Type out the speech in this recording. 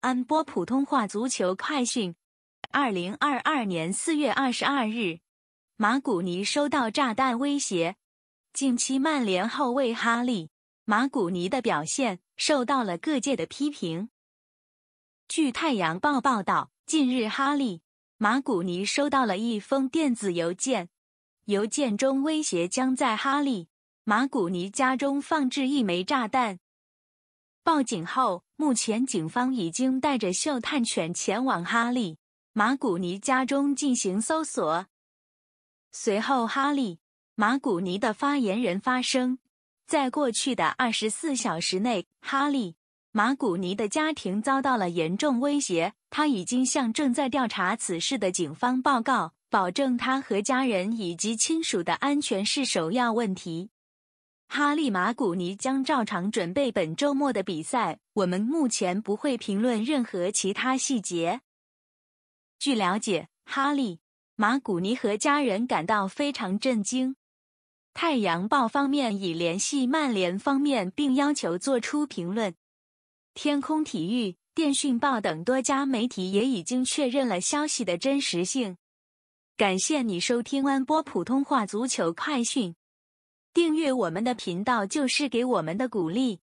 安播普通话足球快讯：二零二二年四月二十二日，马古尼收到炸弹威胁。近期，曼联后卫哈利·马古尼的表现受到了各界的批评。据《太阳报》报道，近日哈利·马古尼收到了一封电子邮件，邮件中威胁将在哈利·马古尼家中放置一枚炸弹。报警后，目前警方已经带着嗅探犬前往哈利·马古尼家中进行搜索。随后，哈利·马古尼的发言人发声：在过去的24小时内，哈利·马古尼的家庭遭到了严重威胁。他已经向正在调查此事的警方报告，保证他和家人以及亲属的安全是首要问题。哈利马古尼将照常准备本周末的比赛。我们目前不会评论任何其他细节。据了解，哈利马古尼和家人感到非常震惊。《太阳报》方面已联系曼联方面，并要求做出评论。天空体育、电讯报等多家媒体也已经确认了消息的真实性。感谢你收听安波普通话足球快讯。订阅我们的频道就是给我们的鼓励。